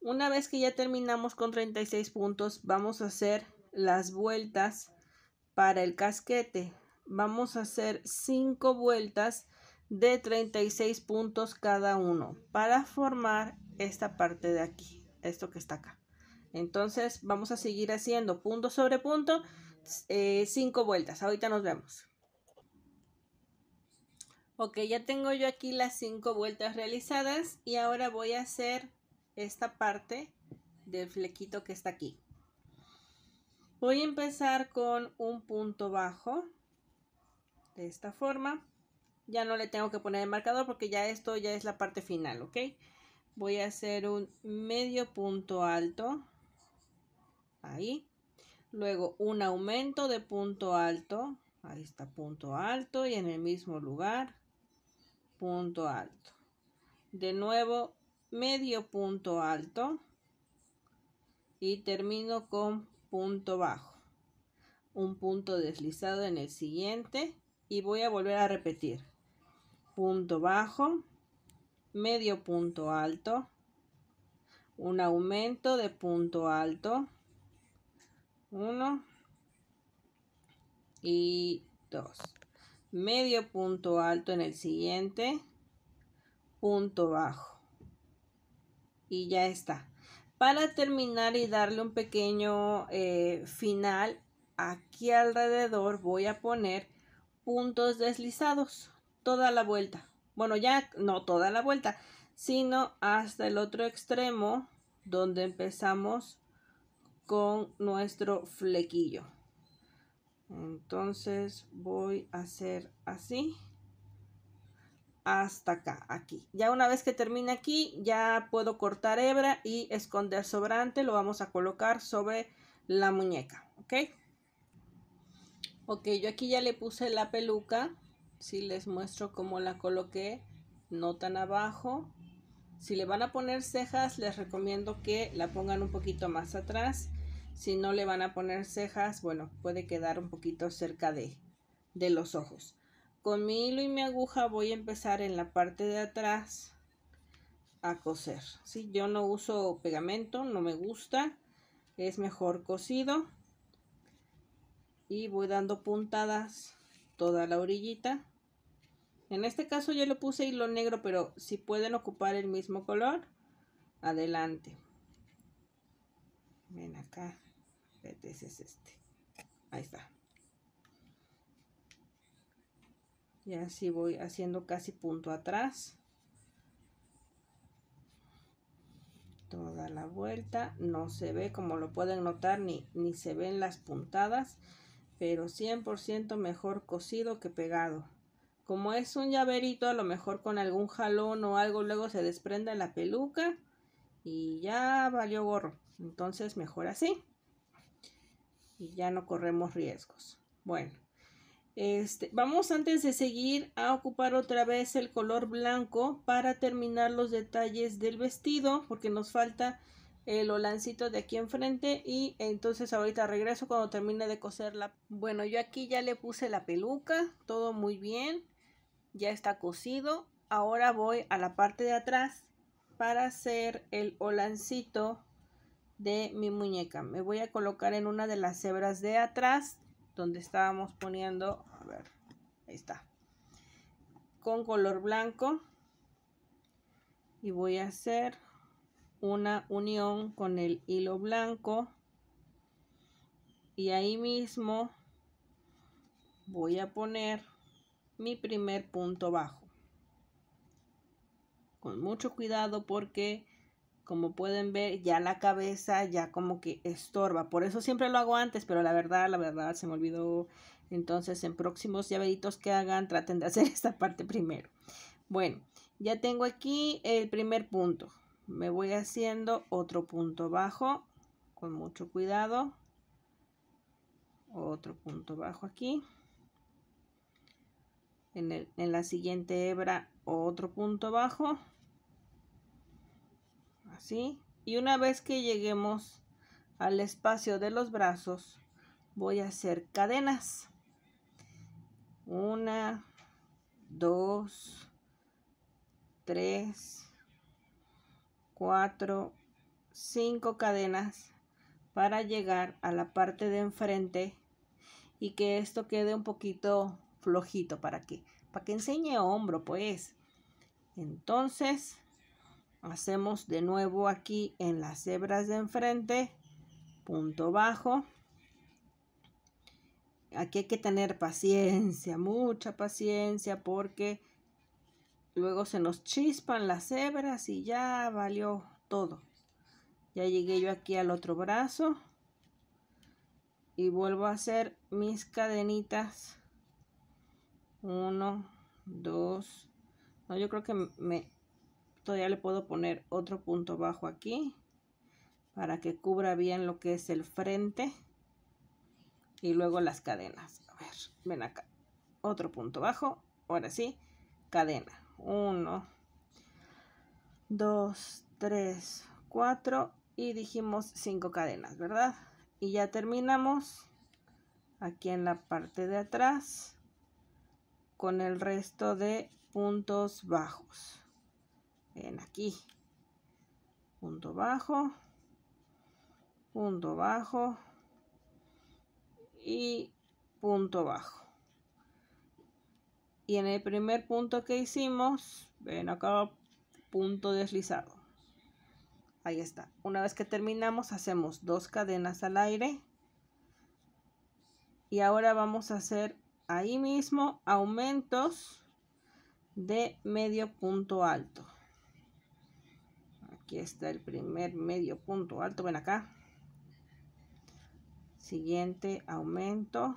Una vez que ya terminamos con 36 puntos, vamos a hacer las vueltas para el casquete. Vamos a hacer 5 vueltas de 36 puntos cada uno para formar esta parte de aquí, esto que está acá. Entonces vamos a seguir haciendo punto sobre punto, 5 eh, vueltas. Ahorita nos vemos. Ok, ya tengo yo aquí las cinco vueltas realizadas y ahora voy a hacer esta parte del flequito que está aquí. Voy a empezar con un punto bajo de esta forma ya no le tengo que poner el marcador porque ya esto ya es la parte final, ¿ok? Voy a hacer un medio punto alto, ahí. Luego un aumento de punto alto, ahí está punto alto y en el mismo lugar, punto alto. De nuevo, medio punto alto y termino con punto bajo. Un punto deslizado en el siguiente y voy a volver a repetir punto bajo, medio punto alto, un aumento de punto alto, 1 y 2, medio punto alto en el siguiente, punto bajo y ya está. Para terminar y darle un pequeño eh, final, aquí alrededor voy a poner puntos deslizados toda la vuelta. Bueno, ya no toda la vuelta, sino hasta el otro extremo donde empezamos con nuestro flequillo. Entonces voy a hacer así hasta acá, aquí. Ya una vez que termine aquí, ya puedo cortar hebra y esconder sobrante. Lo vamos a colocar sobre la muñeca, ¿ok? Ok, yo aquí ya le puse la peluca si les muestro cómo la coloqué, no tan abajo. Si le van a poner cejas, les recomiendo que la pongan un poquito más atrás. Si no le van a poner cejas, bueno, puede quedar un poquito cerca de, de los ojos. Con mi hilo y mi aguja voy a empezar en la parte de atrás a coser. Si Yo no uso pegamento, no me gusta. Es mejor cosido. Y voy dando puntadas toda la orillita en este caso yo le puse hilo negro, pero si pueden ocupar el mismo color, adelante. Ven acá, ese es este. Ahí está. Y así voy haciendo casi punto atrás. Toda la vuelta. No se ve, como lo pueden notar, ni, ni se ven las puntadas. Pero 100% mejor cosido que pegado. Como es un llaverito, a lo mejor con algún jalón o algo, luego se desprende la peluca y ya valió gorro. Entonces mejor así. Y ya no corremos riesgos. Bueno, este, vamos antes de seguir a ocupar otra vez el color blanco para terminar los detalles del vestido porque nos falta el olancito de aquí enfrente y entonces ahorita regreso cuando termine de coserla. Bueno, yo aquí ya le puse la peluca, todo muy bien ya está cocido. Ahora voy a la parte de atrás para hacer el olancito de mi muñeca. Me voy a colocar en una de las hebras de atrás donde estábamos poniendo, a ver, ahí está, con color blanco. Y voy a hacer una unión con el hilo blanco. Y ahí mismo voy a poner mi primer punto bajo. Con mucho cuidado porque como pueden ver ya la cabeza ya como que estorba. Por eso siempre lo hago antes, pero la verdad, la verdad se me olvidó. Entonces en próximos llaveritos que hagan traten de hacer esta parte primero. Bueno, ya tengo aquí el primer punto. Me voy haciendo otro punto bajo con mucho cuidado. Otro punto bajo aquí en, la siguiente hebra otro punto bajo así y una vez que lleguemos al espacio de los brazos voy a hacer cadenas una dos tres cuatro cinco cadenas para llegar a la parte de enfrente y que esto quede un poquito flojito, ¿para que Para que enseñe hombro, pues. Entonces, hacemos de nuevo aquí en las hebras de enfrente, punto bajo. Aquí hay que tener paciencia, mucha paciencia, porque luego se nos chispan las hebras y ya valió todo. Ya llegué yo aquí al otro brazo y vuelvo a hacer mis cadenitas 1, 2, no, yo creo que me, todavía le puedo poner otro punto bajo aquí para que cubra bien lo que es el frente y luego las cadenas. A ver, ven acá, otro punto bajo, ahora sí, cadena, 1, 2, 3, 4 y dijimos 5 cadenas, ¿verdad? Y ya terminamos aquí en la parte de atrás con el resto de puntos bajos. Ven aquí. Punto bajo. Punto bajo. Y punto bajo. Y en el primer punto que hicimos, ven acá, punto deslizado. Ahí está. Una vez que terminamos, hacemos dos cadenas al aire. Y ahora vamos a hacer ahí mismo aumentos de medio punto alto aquí está el primer medio punto alto ven acá siguiente aumento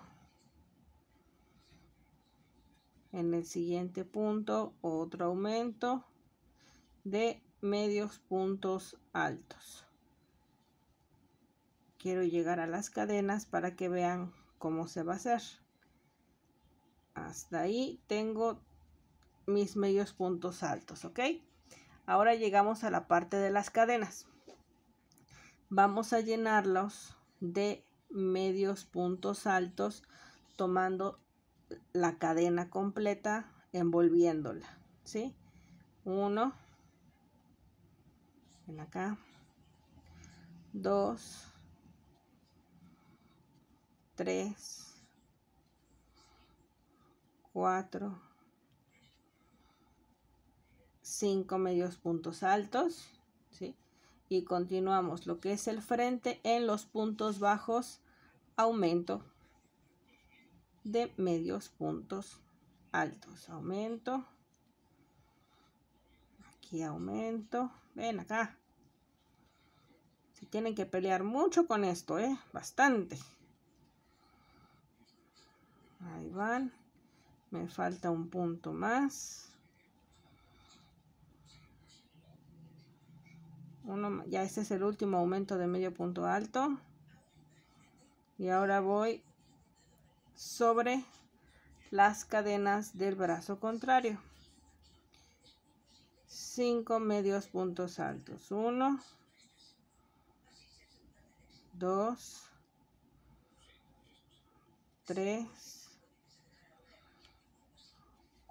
en el siguiente punto otro aumento de medios puntos altos quiero llegar a las cadenas para que vean cómo se va a hacer hasta ahí tengo mis medios puntos altos, ¿ok? Ahora llegamos a la parte de las cadenas. Vamos a llenarlos de medios puntos altos tomando la cadena completa, envolviéndola, ¿sí? Uno, acá, dos, tres, 4, 5 medios puntos altos, ¿sí? Y continuamos lo que es el frente en los puntos bajos, aumento de medios puntos altos, aumento, aquí aumento, ven acá. Se tienen que pelear mucho con esto, ¿eh? Bastante. Ahí van me falta un punto más uno ya este es el último aumento de medio punto alto y ahora voy sobre las cadenas del brazo contrario Cinco medios puntos altos Uno. Dos. Tres.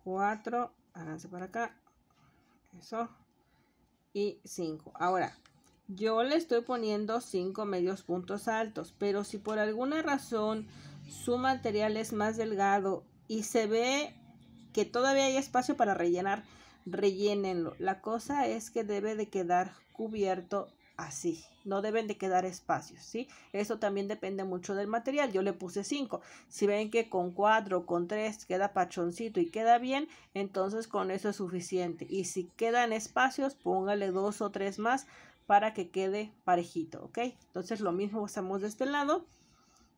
4, háganse para acá, eso, y 5. Ahora, yo le estoy poniendo cinco medios puntos altos, pero si por alguna razón su material es más delgado y se ve que todavía hay espacio para rellenar, rellénenlo. La cosa es que debe de quedar cubierto así no deben de quedar espacios, ¿sí? Eso también depende mucho del material, yo le puse 5, si ven que con 4, con 3 queda pachoncito y queda bien, entonces con eso es suficiente, y si quedan espacios, póngale 2 o 3 más para que quede parejito, ¿ok? Entonces lo mismo usamos de este lado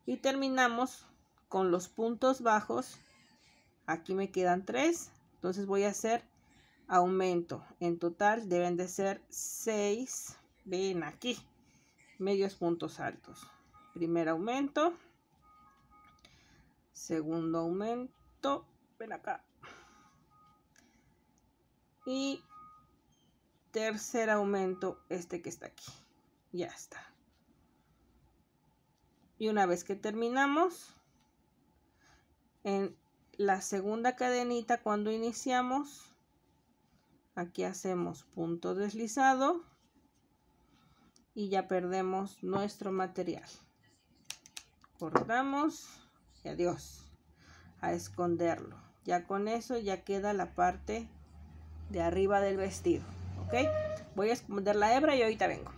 y terminamos con los puntos bajos, aquí me quedan 3, entonces voy a hacer aumento. En total deben de ser 6. Ven aquí medios puntos altos. Primer aumento. Segundo aumento. Ven acá. Y tercer aumento, este que está aquí. Ya está. Y una vez que terminamos, en la segunda cadenita cuando iniciamos, aquí hacemos punto deslizado y ya perdemos nuestro material. Cortamos y adiós a esconderlo. Ya con eso ya queda la parte de arriba del vestido. ¿Ok? Voy a esconder la hebra y ahorita vengo.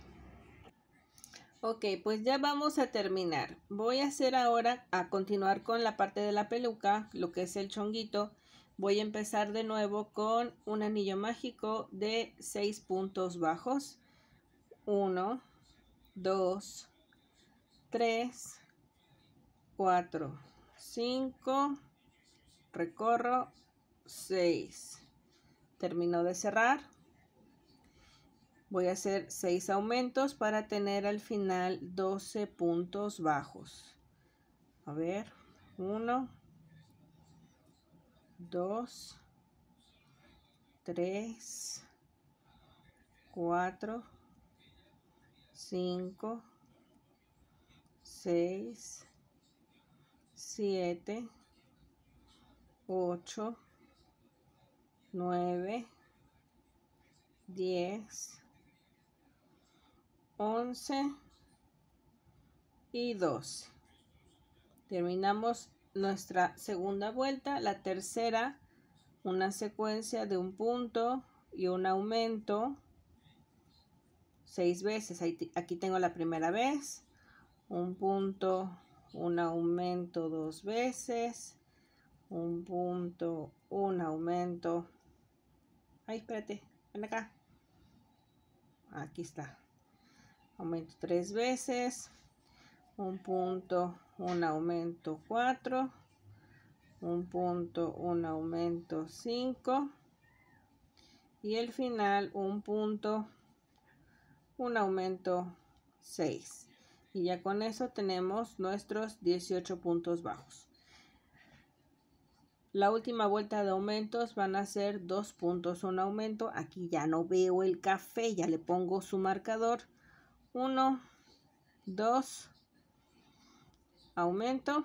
Ok, pues ya vamos a terminar. Voy a hacer ahora, a continuar con la parte de la peluca, lo que es el chonguito. Voy a empezar de nuevo con un anillo mágico de seis puntos bajos. Uno. 2, 3, 4, 5, recorro 6. Termino de cerrar. Voy a hacer 6 aumentos para tener al final 12 puntos bajos. A ver, 1, 2, 3, 4, 5, 6, 7, 8, 9, 10, 11 y 12. Terminamos nuestra segunda vuelta, la tercera, una secuencia de un punto y un aumento seis veces. Aquí tengo la primera vez, un punto, un aumento dos veces, un punto, un aumento. Ay, espérate, ven acá. Aquí está. Aumento tres veces, un punto, un aumento cuatro, un punto, un aumento cinco. Y el final, un punto, un aumento 6. Y ya con eso tenemos nuestros 18 puntos bajos. La última vuelta de aumentos van a ser dos puntos, un aumento. Aquí ya no veo el café, ya le pongo su marcador. 1, 2, aumento.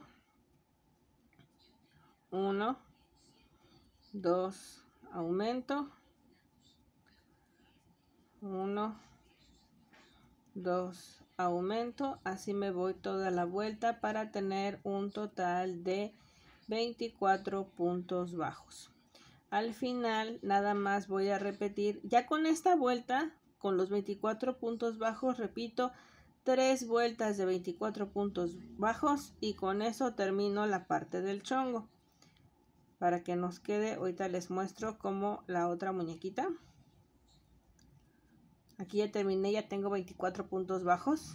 1, 2, aumento. 1, dos aumento, así me voy toda la vuelta para tener un total de 24 puntos bajos. Al final nada más voy a repetir, ya con esta vuelta, con los 24 puntos bajos, repito, tres vueltas de 24 puntos bajos y con eso termino la parte del chongo. Para que nos quede, ahorita les muestro como la otra muñequita. Aquí ya terminé, ya tengo 24 puntos bajos,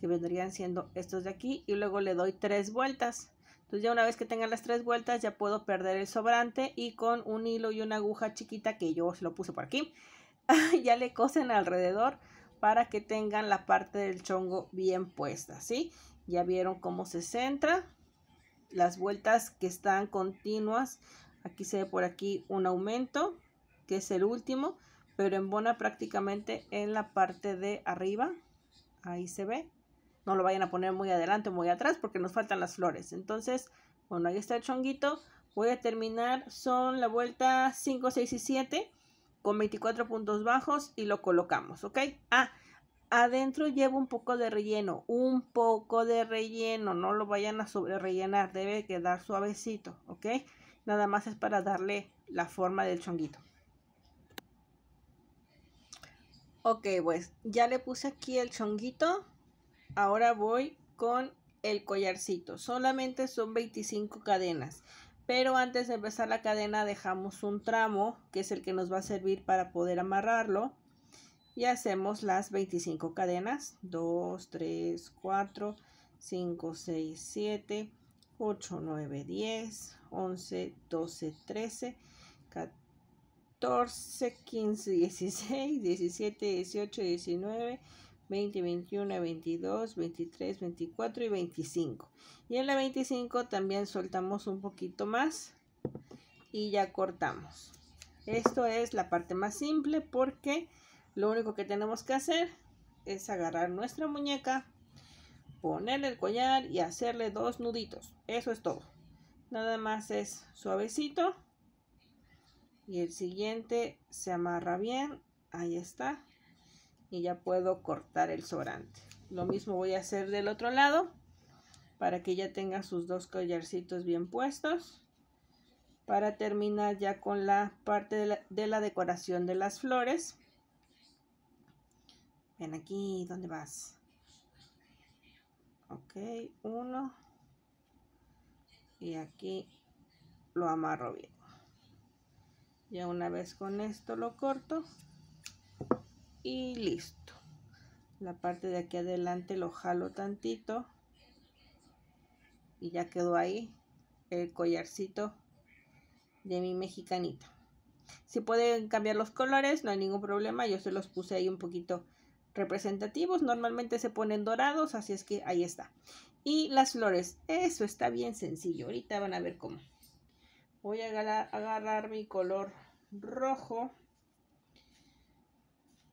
que vendrían siendo estos de aquí, y luego le doy tres vueltas. Entonces ya una vez que tengan las tres vueltas ya puedo perder el sobrante y con un hilo y una aguja chiquita que yo se lo puse por aquí, ya le cosen alrededor para que tengan la parte del chongo bien puesta, ¿sí? Ya vieron cómo se centra, las vueltas que están continuas, aquí se ve por aquí un aumento, que es el último, pero embona prácticamente en la parte de arriba. Ahí se ve. No lo vayan a poner muy adelante o muy atrás porque nos faltan las flores. Entonces, bueno, ahí está el chonguito. Voy a terminar, son la vuelta 5, 6 y 7 con 24 puntos bajos y lo colocamos, ¿ok? Ah, adentro llevo un poco de relleno, un poco de relleno, no lo vayan a sobre rellenar, debe quedar suavecito, ¿ok? Nada más es para darle la forma del chonguito. Ok, pues ya le puse aquí el chonguito. Ahora voy con el collarcito. Solamente son 25 cadenas. Pero antes de empezar la cadena dejamos un tramo, que es el que nos va a servir para poder amarrarlo. Y hacemos las 25 cadenas. 2, 3, 4, 5, 6, 7, 8, 9, 10, 11, 12, 13, 14. 14, 15, 16, 17, 18, 19, 20, 21, 22, 23, 24 y 25. Y en la 25 también soltamos un poquito más y ya cortamos. Esto es la parte más simple porque lo único que tenemos que hacer es agarrar nuestra muñeca, ponerle el collar y hacerle dos nuditos. Eso es todo. Nada más es suavecito y el siguiente se amarra bien ahí está y ya puedo cortar el sobrante lo mismo voy a hacer del otro lado para que ya tenga sus dos collarcitos bien puestos para terminar ya con la parte de la, decoración de las flores ven aquí ¿dónde vas? ok uno y aquí lo amarro bien ya una vez con esto lo corto y listo la parte de aquí adelante lo jalo tantito y ya quedó ahí el collarcito de mi mexicanita si pueden cambiar los colores no hay ningún problema yo se los puse ahí un poquito representativos normalmente se ponen dorados así es que ahí está y las flores eso está bien sencillo ahorita van a ver cómo voy a agarrar, agarrar mi color rojo,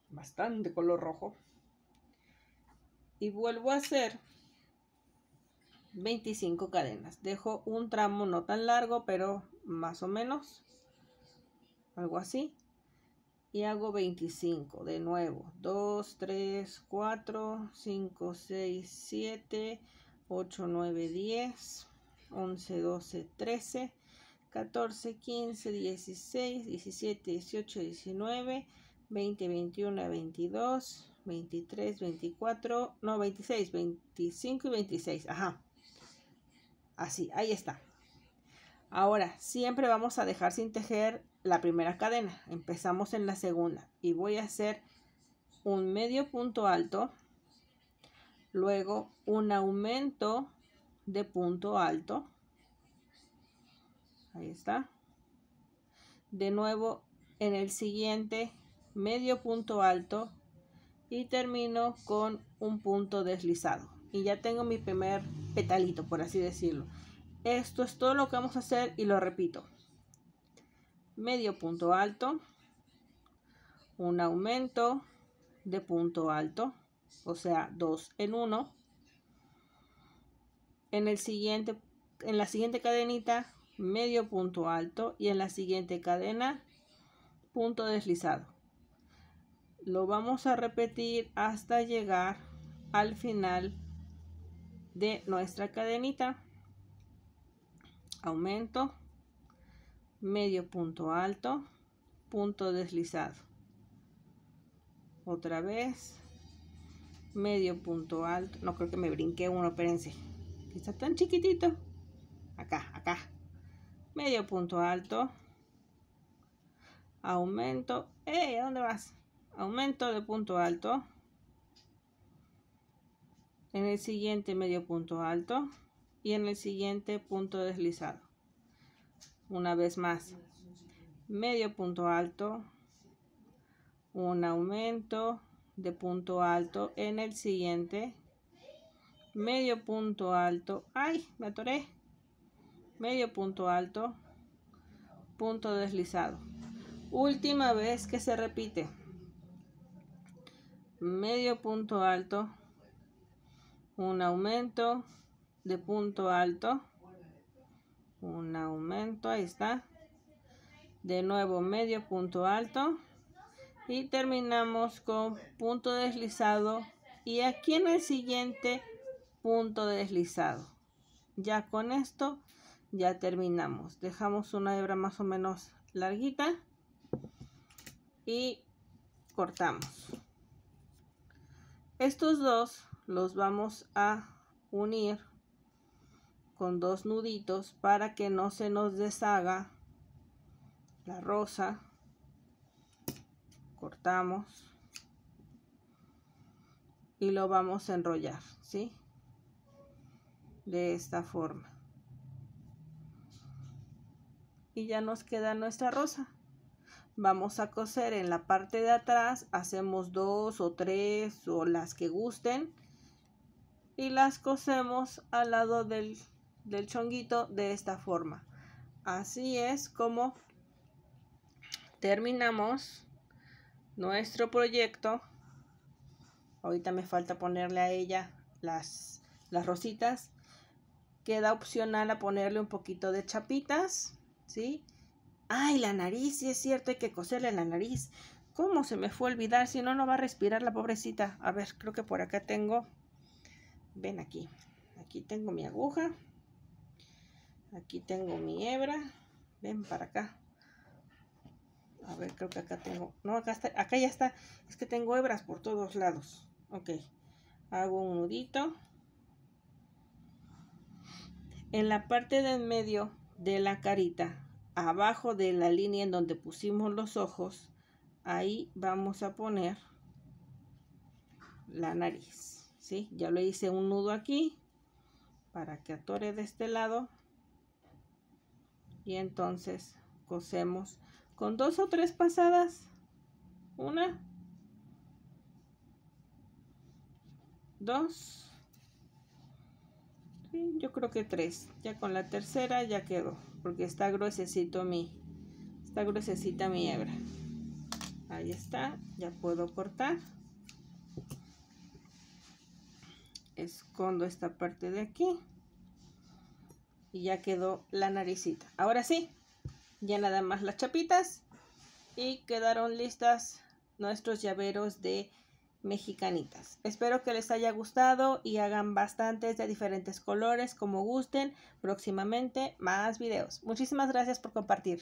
bastante color rojo, y vuelvo a hacer 25 cadenas. Dejo un tramo no tan largo, pero más o menos, algo así. Y hago 25 de nuevo. 2, 3, 4, 5, 6, 7, 8, 9, 10, 11, 12, 13. 14, 15, 16, 17, 18, 19, 20, 21, 22, 23, 24, no, 26, 25 y 26. Ajá. Así, ahí está. Ahora, siempre vamos a dejar sin tejer la primera cadena. Empezamos en la segunda y voy a hacer un medio punto alto, luego un aumento de punto alto, ahí está de nuevo en el siguiente medio punto alto y termino con un punto deslizado y ya tengo mi primer petalito por así decirlo esto es todo lo que vamos a hacer y lo repito medio punto alto un aumento de punto alto o sea dos en uno en el siguiente en la siguiente cadenita medio punto alto y en la siguiente cadena punto deslizado. Lo vamos a repetir hasta llegar al final de nuestra cadenita. Aumento, medio punto alto, punto deslizado. Otra vez, medio punto alto. No creo que me brinqué uno, espérense. Está tan chiquitito. Acá, acá medio punto alto, aumento, eh dónde vas? Aumento de punto alto, en el siguiente medio punto alto y en el siguiente punto deslizado. Una vez más, medio punto alto, un aumento de punto alto en el siguiente medio punto alto. ¡Ay! Me atoré medio punto alto, punto deslizado. Última vez que se repite. Medio punto alto, un aumento de punto alto, un aumento, ahí está. De nuevo medio punto alto y terminamos con punto deslizado y aquí en el siguiente punto deslizado. Ya con esto ya terminamos dejamos una hebra más o menos larguita y cortamos estos dos los vamos a unir con dos nuditos para que no se nos deshaga la rosa cortamos y lo vamos a enrollar ¿sí? de esta forma y ya nos queda nuestra rosa. Vamos a coser en la parte de atrás, hacemos dos o tres o las que gusten y las cosemos al lado del, del chonguito de esta forma. Así es como terminamos nuestro proyecto. Ahorita me falta ponerle a ella las, las rositas. Queda opcional a ponerle un poquito de chapitas ¿sí? Ay, la nariz, sí es cierto, hay que coserle la nariz. ¿Cómo se me fue a olvidar? Si no, no va a respirar la pobrecita. A ver, creo que por acá tengo, ven aquí, aquí tengo mi aguja, aquí tengo mi hebra, ven para acá. A ver, creo que acá tengo, no, acá está, acá ya está, es que tengo hebras por todos lados. Ok, hago un nudito. En la parte del medio de la carita, abajo de la línea en donde pusimos los ojos, ahí vamos a poner la nariz, ¿sí? Ya le hice un nudo aquí para que atore de este lado y entonces cosemos con dos o tres pasadas, una, dos, yo creo que tres. Ya con la tercera ya quedó, porque está gruesecito mi, está gruesecita mi hebra. Ahí está, ya puedo cortar. Escondo esta parte de aquí. Y ya quedó la naricita. Ahora sí, ya nada más las chapitas. Y quedaron listas nuestros llaveros de mexicanitas. Espero que les haya gustado y hagan bastantes de diferentes colores como gusten. Próximamente más videos. Muchísimas gracias por compartir.